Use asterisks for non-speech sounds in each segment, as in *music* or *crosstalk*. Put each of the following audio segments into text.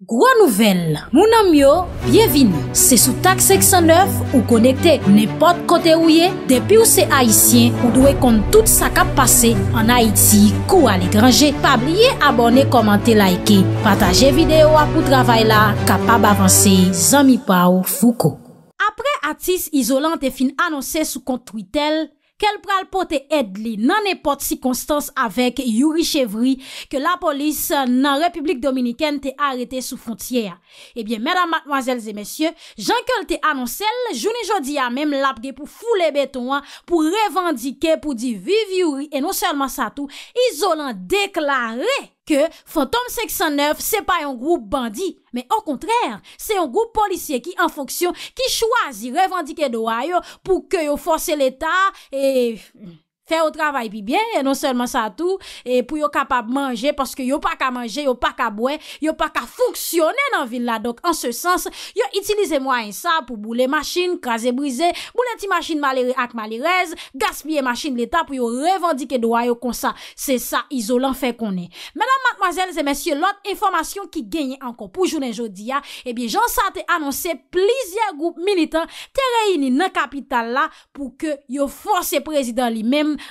Gro nouvel, mounan myo, byevini, se sou tak 609 ou konekte nepot kote ouye, depi ou se Haitien ou dwe kont tout sa kap pase an Haiti kou alekranje. Pabliye abone, komante, laike, pataje videyo apou travay la, kapab avanse, zami pa ou fouko. Apre atis izolante fin anonse sou kont Twitel, kel pral pote edli nan epote si konstans avèk yuri chevri ke la polis nan Republik Dominikèn te arete sou fontyè ya. Ebyen, mèdam, mwazèlzè, mèsyè, jankol te anonsèl, jouni jodi ya mèm lapge pou foule betonwa, pou revandike, pou di viv yuri, e nou sèlman sa tou, izolant deklarè. ke Fantom 509 se pa yon groub bandi, men an kontrèr, se yon groub polisye ki an fonksyon ki chwazi revandike do ayo pou ke yo force l'Etat e... fè ou travay pi byen, e non sèlman sa tou, e pou yo kapab manje, paske yo pa ka manje, yo pa ka bwen, yo pa ka foksyonè nan vil la, dok an se sens, yo itilize mwen sa, pou boule machin, kaze brize, boule ti machin malire ak malirez, gaspye machin l'Etat, pou yo revandike doa yo konsa, se sa, izolant fè konè. Menan matmazèl, zè mensyè lot, informasyon ki genye ankon, pou jounen eh jodi ya, e bi jansate anonsè, plizye group militant, tere yini nan kapital la, pou ke yo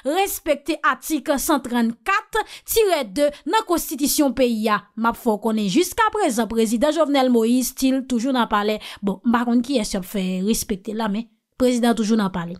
Respekti atik 134-2 nan konstitisyon peyi ya Map fokone jiska prezant Prezident Jovenel Moïse til toujou nan pale Bon, baron ki esop fe respekti la me Prezident toujou nan pale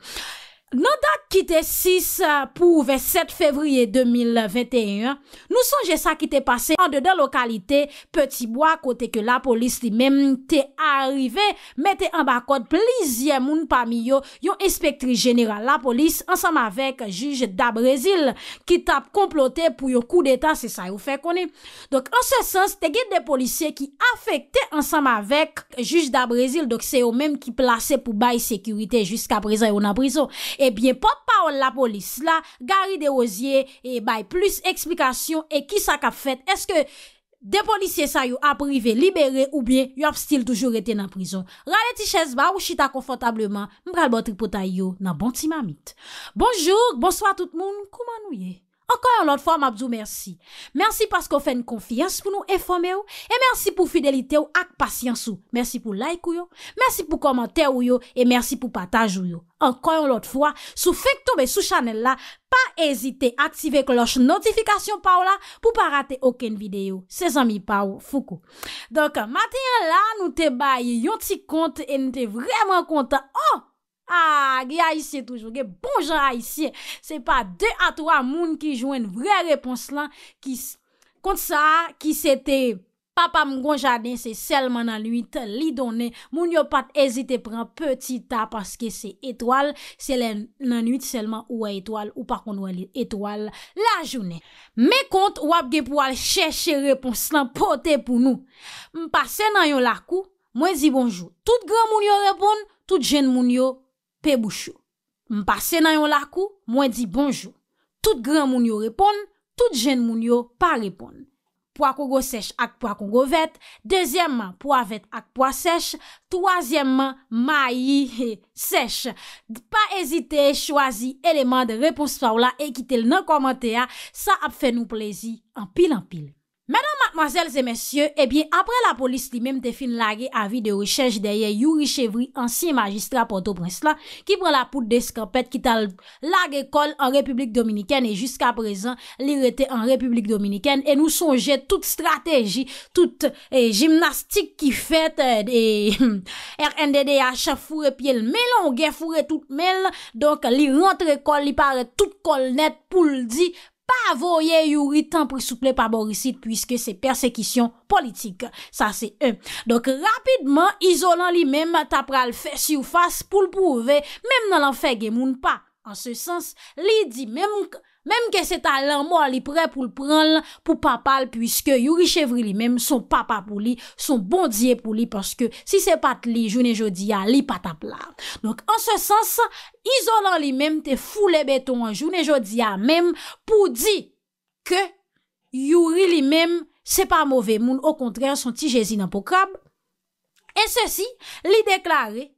Nan dak ki te 6 euh, pou 27 fevriye 2021, nou sonje sa ki te pase an de de lokalite Petibwa kote ke la polis li men te arive mette an bakot plizye moun pami yo yon inspektri jenera la polis ansam avek juj da Brezil ki tap komplote pou yo kou deta se sa yo fe koni. Donk an se sens te gen de polisye ki afekte ansam avek juj da Brezil, donk se yo men ki plase pou bayi sekurite jusqu aprezen yon aprizo. Ebyen, eh pot paol la polis eh, la, gari de oziye, e bay plus eksplikasyon, e ki sa kap fet, eske de polisye sa yo aprive, libere, oubyen, yo ap stil toujou reten na prizon. Rale ti ches ba, ou chi ta konfotableman, mbral botri pota yo, nan bon ti mamit. Bonjour, bonsoi tout moun, kouman ouye? Enkoyon lot fwa, mabzou, mersi. Mersi paskou fè n konfians pou nou enfome ou. E mersi pou fidelite ou ak pasyans ou. Mersi pou like ou yo. Mersi pou komante ou yo. E mersi pou pataj ou yo. Enkoyon lot fwa, sou fèk tobe sou chanel la, pa ezite aktive kloche notifikasyon pa ou la, pou pa rate oken videyo. Se zami pa ou, foukou. Donk, matyen la, nou te bayi yon ti kont e nou te vreman kontan. A, ah, ge a isye toujou, ge bonjou a isye. Se pa de a 3 moun ki jouen vre repons lan, kont sa ki se te papa mgon jaden, se selman nan 8, li donen, moun yo pat ezite pran peti ta paske se etoal, se len nan 8 selman ou a etoal, ou pakon ou a etoal la jounen. Me kont wap ge pou al cheshe repons lan pote pou nou. Mpa se nan yon lakou, mwen zi bonjou. Tout groun moun yo repon, tout jen moun yo, Pe bouchou. Mpase nan yon lakou, mwen di bonjou. Tout gran moun yo repon, tout jen moun yo pa repon. Pwa kogo sech ak pwa kongo vet, dezyemman pwa vet ak pwa sech, toazyemman mayi sech. Pa ezite, chwazi, eleman de repons faw la e kite l nan komante ya, sa ap fe nou plezi an pil an pil. Madame, mademoiselles et messieurs, eh bien, apre la polis li mèm te fin lage avi de richèche deye Yuri Chevry, ansi magistra Porto-Bresla, ki prè la pout de skrampèd ki tal lage kol en Republik Dominikèn et jusqu'a prezant li rete en Republik Dominikèn et nou sonje eh, eh, *laughs* tout strategi, tout gymnastik ki fèt et RNDDH foure pie lmele, onge foure tout mele donc li rentre kol, li pare tout kol net pou ldi pa avoye yu ritan pou souple pa borisit pwiske se persekisyon politik. Sa se e. Dok rapidman, izolan li mem, tapra l fes yu fas pou l pouve, mem nan lan fè gemoun pa. En se sens, li di menm ke se talan moun li pre pou l pran pou papal pwiske yuri chevri li menm son papa pou li, son bondye pou li pwiske si se pat li jounen jodia, li patapla. En se sens, izonan li menm te foule beton jounen jodia menm pou di ke yuri li menm se pa mouve moun, o kontre son ti jezi nan pou krab. En se si, li deklare,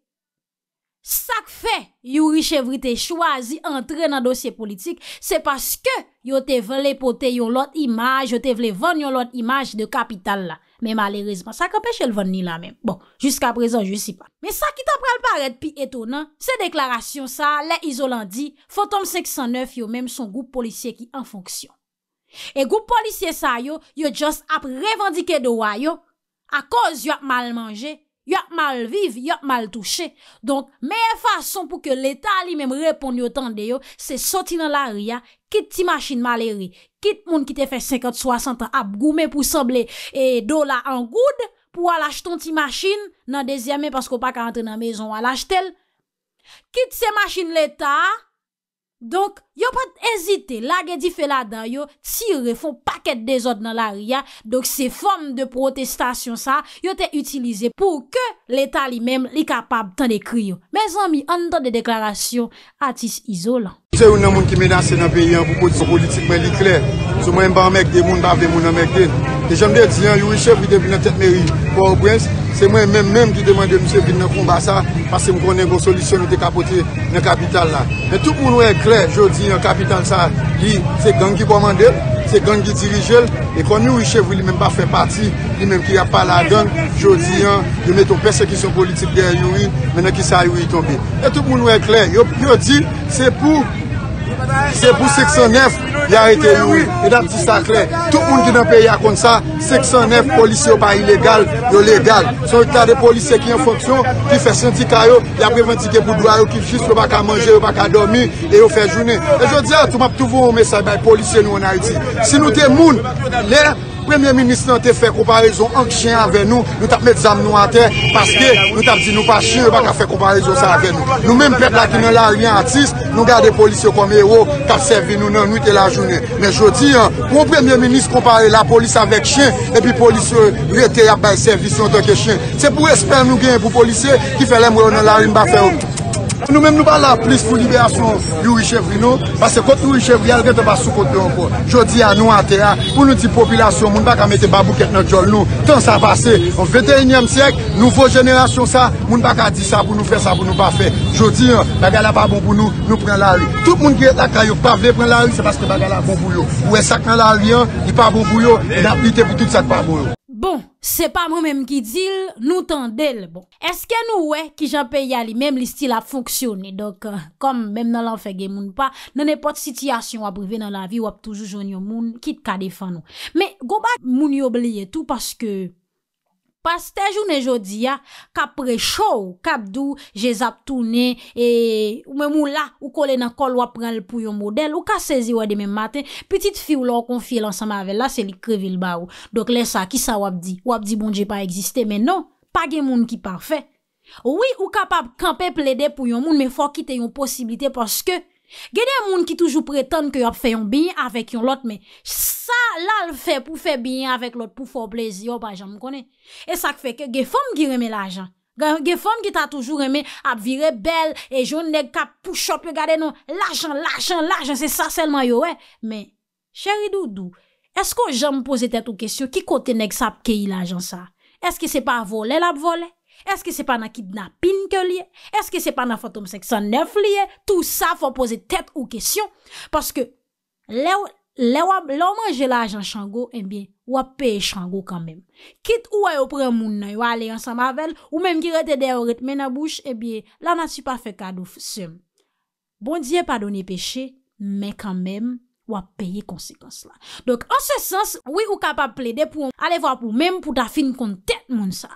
Sak fe, yow richevri te chwazi entren nan dosye politik, se paske yow te vle pote yow lot imaj, yow te vle ven yow lot imaj de kapital la. Men malerezman, sak apèche l ven ni la men. Bon, jusqu'a prezon, je si pa. Men sa ki ta pral paret pi etonan, se deklarasyon sa, le izolan di, Fotom 509 yow menm son goup polisye ki an fonksyon. E goup polisye sa yow, yow just ap revandike dowa yow, a koz yow ap mal manje. Yo mal vive, yo mal touche. Donk, me fason pou ke leta li mem repon yo tan de yo, se soti nan la ria, kit ti machin maleri. Kit moun ki te fe 50-60 ap goume pou sable e do la an goud pou wala ch ton ti machin nan dezyame pasko pa ka rentre nan mezon wala ch tel. Kit se machin leta... Donk yo pat ezite lage di fe la dan yo Sire fon paket de zot nan la ria Donk se form de protestasyon sa Yo te utilize pou ke leta li mem li kapab tan de kri yo Men zon mi an dan de deklarasyon atis izola E jom de di an, yon riche vwi den vi nan tet me yi, pou ou brens, se mwen men menm ki demande mwen se vwi nan konba sa, pase m konen bon solisyon nou de kapote nan kapital la. Men tout moun wè kler, jow di an, kapital sa, li se gangi pou amande, se gangi dirijel, e kon yon riche vwi li menm pa fe pati, li menm ki yon pala don, jow di an, yon meton persekisyon politik den yon yi, menman ki sa yon yi tobi. Men tout moun wè kler, yon di, se pou, Se pou 609 Ya rete yon E da pti sakle Tout moun ki nan pe ya kon sa 609 polisi yo pa ilegal Yo legal Son yo ta de polisi ki yon fonksyon Ki fe senti ka yo Ya preventike pou doua yo Ki fisk yo baka manje Yo baka domi E yo fe jounen E yo diya Tou map tou voun mè sa Bay polisi yon anay ti Si nou te moun Lè la Premier Ministre nan te fè komparizyon anke chen anve nou, nou tap met zanm nou anter, paske nou tap di nou pa chen, baka fè komparizyon sa anve nou. Nou menm peplak ki nou la riyan atis, nou gade polis yo komero, kap servi nou nan nwite la jounen. Men jodi, pou ou Premier Ministre kompari la polis avek chen, epi polis yo rete yap bay servisyon toke chen. Se pou espèm nou gen pou polis yo, ki fèlem wè ou nan la riyan ba fè ou. Nou mèm nou pa la plis pou liberasyon y ou i chevri nou, pase kote ou i chevri al rete ba sou kote don ko. Jodi an nou an te a, pou nou ti popilasyon, moun bak a mette babou ket nou jol nou, tan sa vase, an 21èm sek, nouvo jenerasyon sa, moun bak a di sa pou nou fe, sa pou nou pa fe. Jodi an, bagala babou pou nou, nou pren la ri. Tout moun ki et la kayo pa vle pren la ri, se baske bagala babou yo. Ou e sakman la ri an, yi babou yo, yi te biti sak babou yo. Se pa mwen menm ki dil, nou tan del bon. Eske nou we ki japon yali, menm li stil ap fonksyon ni. Dok, eh, kom menm nan lan fege moun pa, nan epot sityasyon wap ouve nan la vi wap toujou joun yo moun, kit kade fan nou. Me, go bak moun yobliye tou paske... Pas te jounen jodi ya, kapre chou, kapdou, je zap toune, e, ou memou la, ou kole nan kol wap pran l pou yon model, ou ka sezi wade men maten, petit fi ou la wakon fye lan sa mavel la, se li krevi l ba ou. Dok le sa, ki sa wap di? Wap di bon je pa egziste, men non, pa gen moun ki pa fe. Ouwi, ou kapap kampe ple de pou yon moun, men fwa kite yon posibilite, paske... Gè dè moun ki toujou prétende ki yo ap fè yon biyen avèk yon lot, mè, sa lal fè pou fè biyen avèk lot pou fò plezi, yo pa jan m konè. E sa k fè ke gè fòm ki remè l'ajan, gè fòm ki ta toujou remè ap vire bel, e joun neg kap pou chop yo gade nou, l'ajan, l'ajan, l'ajan, se sa selman yo, mè. Chèri doudou, esko jan m pose tèt ou kèsyo ki kote neg sa ap kèy l'ajan sa? Eske se pa volè la ap volè? Eske se pa nan kidnapin ke liye? Eske se pa nan fantom 609 liye? Tou sa fwa pose tet ou kesyon. Paske le wap, le wap, le wap manje la ajan chango, ebyen, wap peye chango kanmem. Kit ou wap yo pre moun nan yo ale yon samavell, ou menm ki rete de yo rete men a bouche, ebyen, la nan si pa fe kadouf sem. Bon diye pa donye peche, men kanmem. Ou ap peye konsekans la. Donk, an se sens, wik ou kap ap ple de pou an ale vwa pou, menm pou ta fin kon tet moun sa.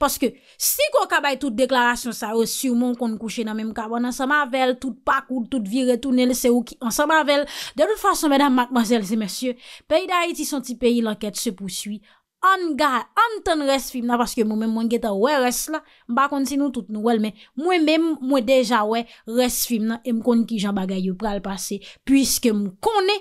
Paske, si kou akabay tout deklarasyon sa, ou si ou moun kon kouche nan menm kabon, an sa mavel, tout pak ou tout viret, tout nel se ou ki, an sa mavel, de tout fason, menm, matmazel, se mesye, pey da iti santi pey, lanket se pouswi, an tan resfim nan, paske mou men mwen geta wè res la, mba kontinou tout nou wèl, mwen men mwen deja wè resfim nan, e mkon ki jan bagay yo pral pase, pwiske mkon e,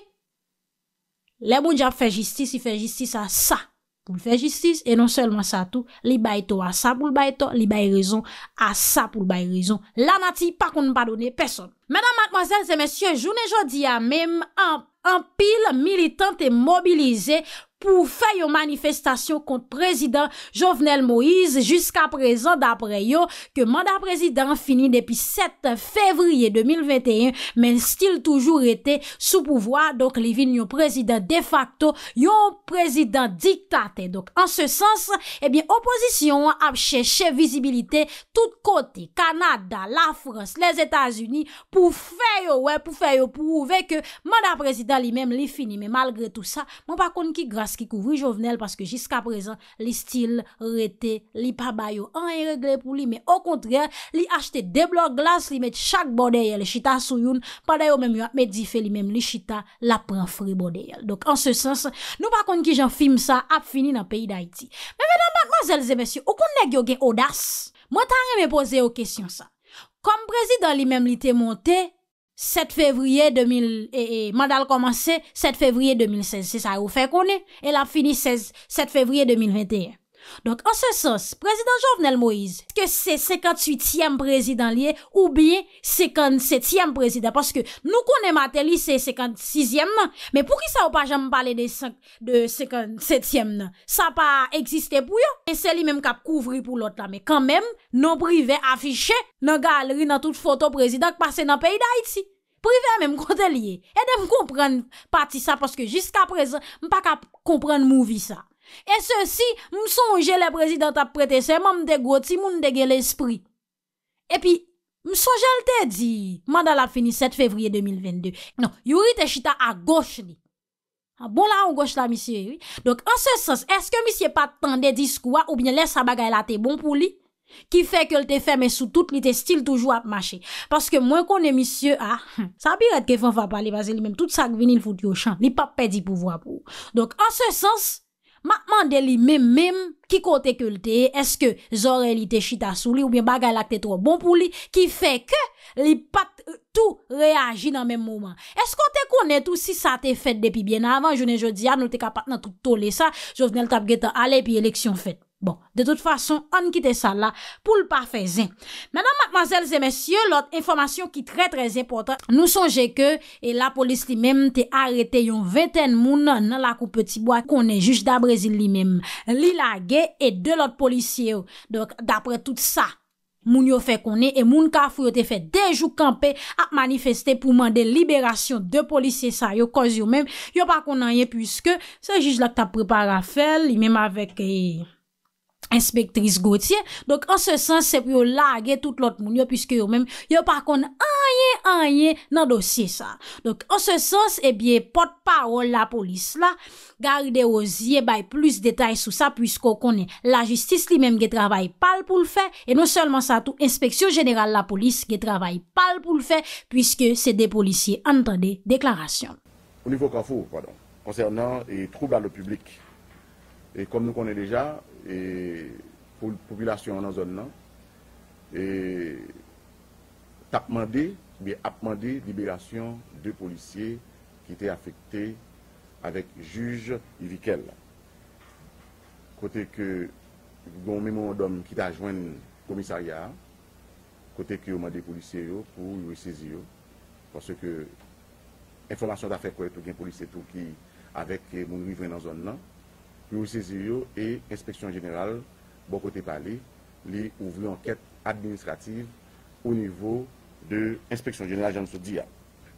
le moun ja fè jistis, i fè jistis a sa, pou fè jistis, e non selman sa tou, li bay to a sa pou l bay to, li bay rezon a sa pou l bay rezon, la nati pa kon padone, peson. Menan, mankmanzèl, se mèsyon, jounen jodi ya mèm, an pil, militante, mobilize, mwen, pou fè yon manifestasyon kont prezident Jovenel Moïse jusqu'a prezant d'apre yo ke mandat prezident fini depi 7 fevriye 2021 men stil toujou rete sou pouvoi donk li vin yon prezident de facto yon prezident diktate donk an se sens opozisyon ap cheche vizibilite tout kote, Kanada la Frans, les Etats-Unis pou fè yo, pou fè yo pou ouve ke mandat prezident li men li fini men malgre tout sa, mwen pa kon ki gras ki kouvri jovenel paske jiska prezant li stil rete li pabayo an yi regle pou li me o kontre li achete deblo glas li met chak bode yel le chita sou yon paday yo mem yon ap met di fe li mem li chita la pran fri bode yel dok an se sens nou pa kon ki jan film sa ap fini nan peyi da iti me vè nan batman zèl zè mèsyou ou kon neg yo gen odas mwen tanre me pose yo kesyon sa kom prezident li mem li te monte 7 fevriye 2016, si sa ou fe konen, el an fini 7 fevriye 2021. Donk an se sos, prezident Jovnel Moïse, ke se 58e prezident liye ou biye 57e prezident. Paske nou konen matel li se 56e nan, men pou ki sa ou pa jam pale de 57e nan? Sa pa egziste pou yo? E se li menm kap kouvri pou lot la, men kan menm non prive afiche nan galeri nan tout foto prezident k pase nan peyi da iti. Prive menm kontel liye. E dem konpren pati sa paske jiska prezant, menm pa kap konpren mouvi sa. E se si, msonje le prezident ap prete se, man mde gwo ti, moun mde ge l'espri. E pi, msonje lte di, mandal ap fini 7 fevriye 2022. Non, yuri te chita a goch li. A ah bon la, an goch la, misye, yuri. Donk, an se sens, eske misye patan de dis kwa, ou bine bon le sa bagay la te bon pou li, ki fe ke lte feme sou tout li te stil toujou ap mache. Paske mwen konen, misye, a, ah, sabiret *clears throat* ke fan fa pale, vaze li menm tout sa kveni lfout yo chan, li pap pedi pou vwa pou. Matman de li mèm mèm ki kote ke lte, eske zore li te chita sou li ou bien bagay lakte tro bon pou li ki feke li pat euh, tout reagi nan mèm mouman. Eskote konet ou si sa te fet depi bien avan, jounen jodi an nou te kapat nan troup tole sa, jo vnen l tap getan ale pi eleksyon fet. Bon, de tout fason, an ki te sa la pou l pa fezen. Menan, mademoiselles et messieurs, l'ot, informasyon ki tre trez importan, nou sonje ke, e la polis li menm te arete yon veyten moun nan la koupetibwa konen juj da Brazil li menm. Li lage e de l ot polisye ou. Dok, dapre tout sa, moun yo fe konen, e moun kafou yo te fe dejou kampe ap manifesten pou mande liberasyon de polisye sa yo koz yo menm, yo pa konen ye puisque se juj la ki ta prepara fel li menm avek e... inspektris Gauthier. Donc, an se sens, se pou yo lage tout l'ot moun yo, pwiske yo mèm, yo pa kon anye, anye nan dosye sa. Donc, an se sens, ebye, eh pot parol la polis la, gade yo zye bay plus detay sou sa, pwiske yo konen la justice li mèm ge travaye pal pou l'fe, e non seulement sa tou inspeksyon jeneral la polis, ge travaye pal pou l'fe, pwiske se de polisye entende deklarasyon. O nivou kanfou, koncernan, e troublan le publik. E kom nou konen deja, e pou populasyon nan zon nan, e tap mande, be ap mande liberasyon de policye ki te afekte avek juj i vikel. Kote ke goun mè moun dom ki ta jwen komisaryan, kote ke ou mande policye yo, pou yu e sezi yo, pwase ke informasyon ta fekwe, tou gen policye tou ki avek moun vivren nan zon nan, Yo se se yo e inspeksyon jeneral, bo kote pale, li ou vle anket administrativ ou nivou de inspeksyon jeneral jan so diya.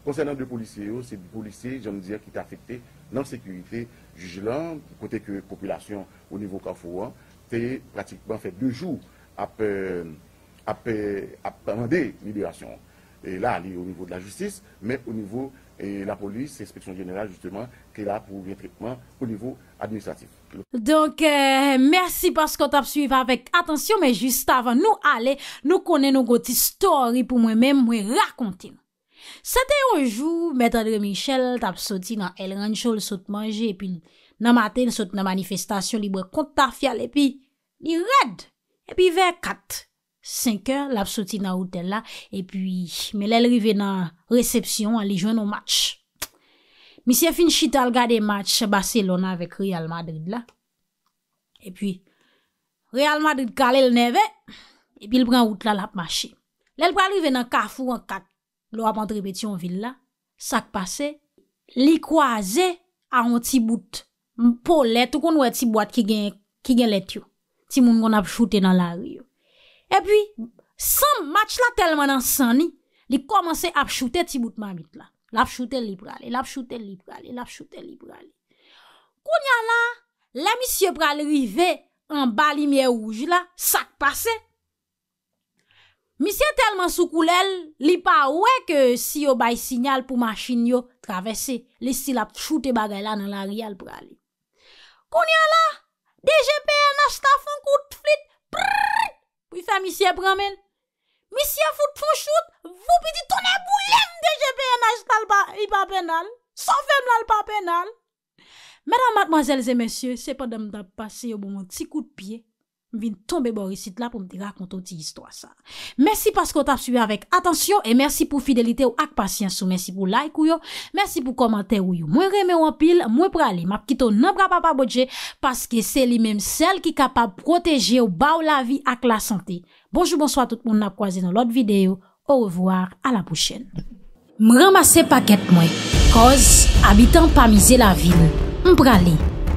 Konsenant de polisye yo, se de polisye jan dire ki ta afekte nan sekurite jujilan, kote ke populasyon ou nivou ka fwa, te pratikman fe de jou ap pande liberasyon. E la li yo nivou de la justis, men o nivou la polis, ekspeksyon jeneral justyman, ke la pou vye trikman o nivou administratif. Donk, euh, mersi paskot ap suyva vek. Atensyon, men juste avan nou ale, nou konen nou goti story pou mwen men mwen rakontin. Sate yon jou, metandre Michel tap soti nan El Rancho le sot manje, epi nan maten sot nan manifestasyon li bre kontafyal, epi ni red, epi ve kat. 5 an, la ap soti nan hotel la, e pi, me lèl rive nan resepsyon, a li jwen nou match. Misye fin chital gade match, basè lona vek Real Madrid la. E pi, Real Madrid kalèl neve, e pi lèl pran route la la ap mache. Lèl pran rive nan kafou an kat, lò ap antrebeti yon villa, sak pase, li kwaze a yon ti bout, mpo let, mpo let, ti moun kon ap choute nan la riyo. E pi, san match la telman an san ni, li komanse ap choute ti bout mamit la. Lap choute li prale, lap choute li prale, lap choute li prale. Kounya la, la misye prale rive, an bali miye ouj la, sak pase. Misye telman soukoule, li pa we ke si yo bay sinyal pou masin yo travesse. Li si lap choute bagay la nan la rial prale. Kounya la! misye pramen. Misye fout foun chout, vopi di tonè boulèm de jèpè enaj talba i babè nan. Sofè mnal babè nan. Mèdam matmazèl zè mèsyè, se pa dèm da pase yo bou moun ti kout piye. vin tombe borisit la pou mdi rakonto ti histwa sa. Mersi paskou tap sube avèk. Atensyon, e mersi pou fidelite ou ak pasyansou. Mersi pou like ou yo. Mersi pou komante ou yo. Mwen reme ou apil, mwen pralim. Apkito nan bra pa pa bodje, paske se li menm sel ki kapab proteje ou ba ou la vi ak la sante. Bonjou, bonsoit tout moun apkwaze nou lot videyo. Ou revoar, ala pou chen. Mwen ramase paket mwen. Koz, abitan pa mize la vil. Mwen pralim.